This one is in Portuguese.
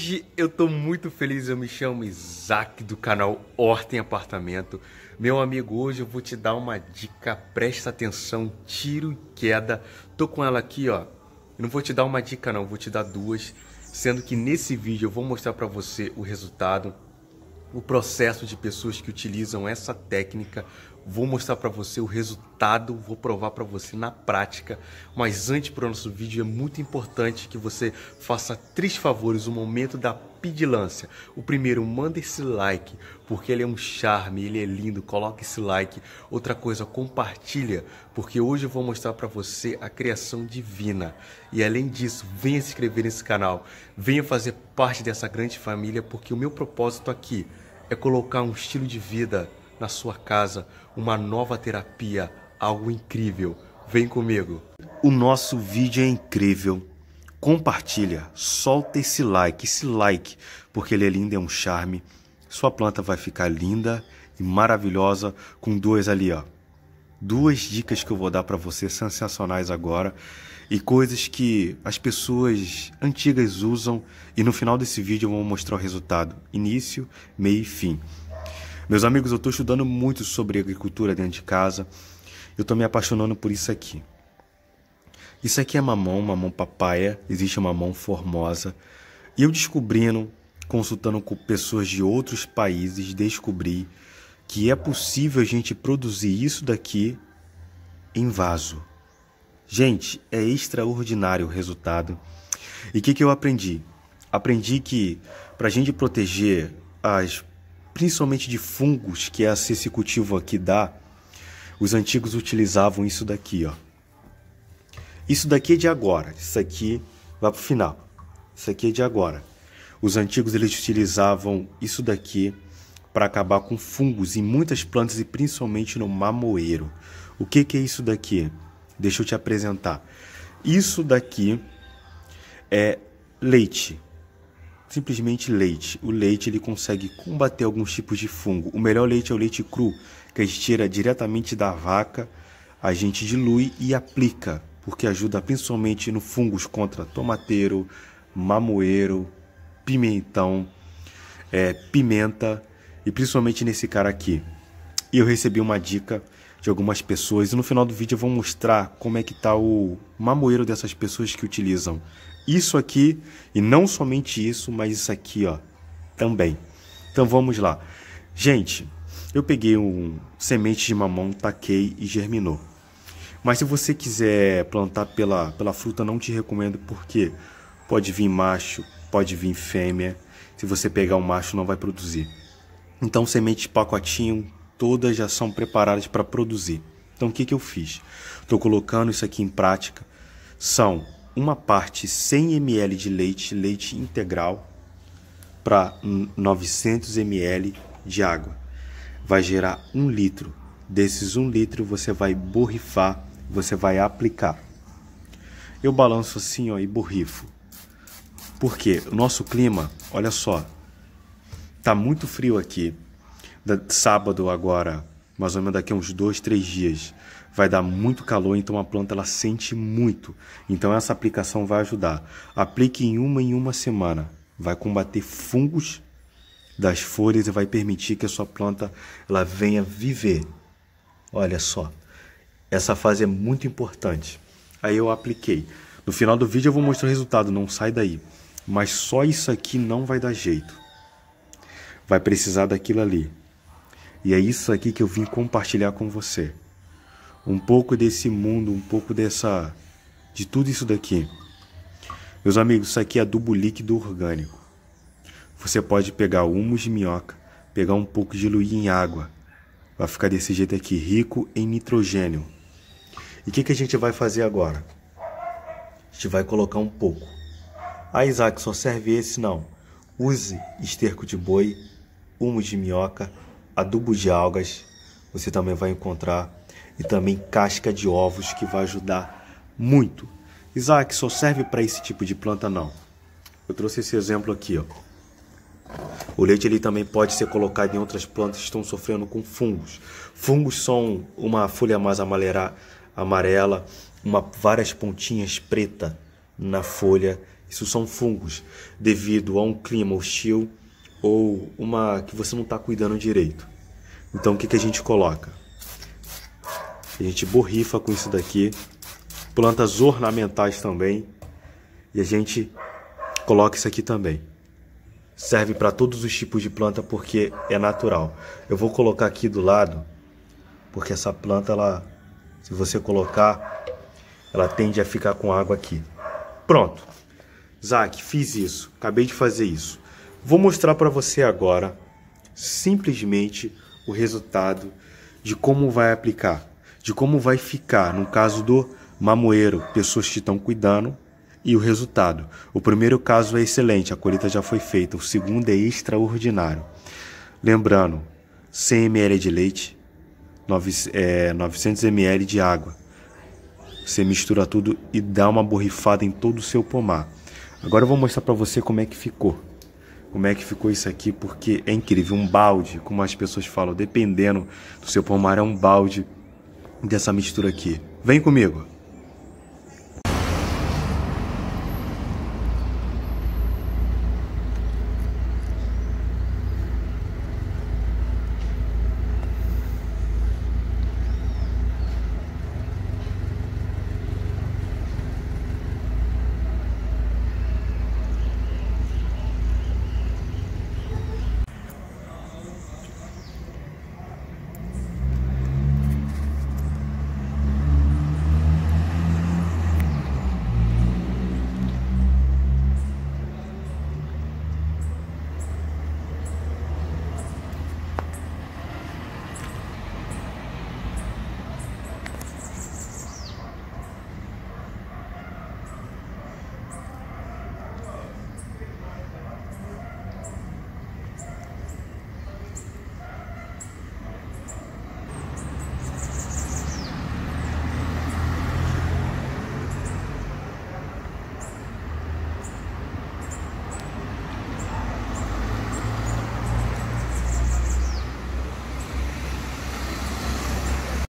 Hoje eu tô muito feliz, eu me chamo Isaac do canal Hortem Apartamento. Meu amigo, hoje eu vou te dar uma dica, presta atenção, tiro e queda. Tô com ela aqui, ó. Eu não vou te dar uma dica não, vou te dar duas, sendo que nesse vídeo eu vou mostrar para você o resultado, o processo de pessoas que utilizam essa técnica Vou mostrar para você o resultado, vou provar para você na prática. Mas antes para o nosso vídeo é muito importante que você faça três favores no momento da pedilância. O primeiro, manda esse like, porque ele é um charme, ele é lindo, coloca esse like. Outra coisa, compartilha, porque hoje eu vou mostrar para você a criação divina. E além disso, venha se inscrever nesse canal, venha fazer parte dessa grande família, porque o meu propósito aqui é colocar um estilo de vida na sua casa uma nova terapia, algo incrível. Vem comigo. O nosso vídeo é incrível. Compartilha, solta esse like, esse like, porque ele é lindo, é um charme. Sua planta vai ficar linda e maravilhosa com duas ali, ó. Duas dicas que eu vou dar para você sensacionais agora e coisas que as pessoas antigas usam e no final desse vídeo eu vou mostrar o resultado, início, meio e fim. Meus amigos, eu estou estudando muito sobre agricultura dentro de casa. Eu estou me apaixonando por isso aqui. Isso aqui é mamão, mamão papaya. Existe mamão formosa. E eu descobrindo, consultando com pessoas de outros países, descobri que é possível a gente produzir isso daqui em vaso. Gente, é extraordinário o resultado. E o que, que eu aprendi? Aprendi que para a gente proteger as principalmente de fungos que é esse cultivo aqui dá, os antigos utilizavam isso daqui, ó. Isso daqui é de agora, isso aqui vai pro final. Isso aqui é de agora. Os antigos eles utilizavam isso daqui para acabar com fungos em muitas plantas e principalmente no mamoeiro. O que, que é isso daqui? Deixa eu te apresentar. Isso daqui é leite simplesmente leite. O leite ele consegue combater alguns tipos de fungo. O melhor leite é o leite cru, que a gente tira diretamente da vaca, a gente dilui e aplica, porque ajuda principalmente no fungos contra tomateiro, mamoeiro, pimentão, é, pimenta e principalmente nesse cara aqui. E eu recebi uma dica de algumas pessoas. E no final do vídeo eu vou mostrar como é que tá o mamoeiro dessas pessoas que utilizam isso aqui. E não somente isso, mas isso aqui, ó, também. Então vamos lá. Gente, eu peguei um semente de mamão, taquei e germinou. Mas se você quiser plantar pela, pela fruta, não te recomendo, porque pode vir macho, pode vir fêmea. Se você pegar um macho, não vai produzir. Então, semente de pacotinho, todas já são preparadas para produzir. Então o que, que eu fiz? Estou colocando isso aqui em prática. São uma parte 100 ml de leite, leite integral, para 900 ml de água. Vai gerar um litro. Desses um litro você vai borrifar, você vai aplicar. Eu balanço assim ó, e borrifo. Porque o nosso clima, olha só, tá muito frio aqui sábado agora, mais ou menos daqui a uns dois, três dias, vai dar muito calor, então a planta ela sente muito. Então essa aplicação vai ajudar. Aplique em uma em uma semana, vai combater fungos das folhas e vai permitir que a sua planta ela venha viver. Olha só, essa fase é muito importante. Aí eu apliquei. No final do vídeo eu vou mostrar o resultado, não sai daí. Mas só isso aqui não vai dar jeito. Vai precisar daquilo ali. E é isso aqui que eu vim compartilhar com você. Um pouco desse mundo, um pouco dessa de tudo isso daqui. Meus amigos, isso aqui é adubo líquido orgânico. Você pode pegar humus de minhoca, pegar um pouco e diluir em água. Vai ficar desse jeito aqui, rico em nitrogênio. E o que, que a gente vai fazer agora? A gente vai colocar um pouco. Ah, Isaac, só serve esse? Não. Use esterco de boi, humus de minhoca, adubo de algas, você também vai encontrar e também casca de ovos que vai ajudar muito. Isaac, só serve para esse tipo de planta não. Eu trouxe esse exemplo aqui, ó. O leite ele também pode ser colocado em outras plantas que estão sofrendo com fungos. Fungos são uma folha mais amarela, uma, várias pontinhas preta na folha. Isso são fungos. Devido a um clima hostil, ou uma que você não está cuidando direito. Então o que, que a gente coloca? A gente borrifa com isso daqui, plantas ornamentais também, e a gente coloca isso aqui também. Serve para todos os tipos de planta porque é natural. Eu vou colocar aqui do lado, porque essa planta, ela, se você colocar, ela tende a ficar com água aqui. Pronto. Zac, fiz isso. Acabei de fazer isso. Vou mostrar para você agora simplesmente o resultado de como vai aplicar, de como vai ficar no caso do mamoeiro, pessoas que estão cuidando e o resultado. O primeiro caso é excelente, a colheita já foi feita, o segundo é extraordinário. Lembrando, 100 ml de leite, 900 é, ml de água. Você mistura tudo e dá uma borrifada em todo o seu pomar. Agora eu vou mostrar para você como é que ficou como é que ficou isso aqui, porque é incrível, um balde, como as pessoas falam, dependendo do seu pomar, é um balde dessa mistura aqui. Vem comigo!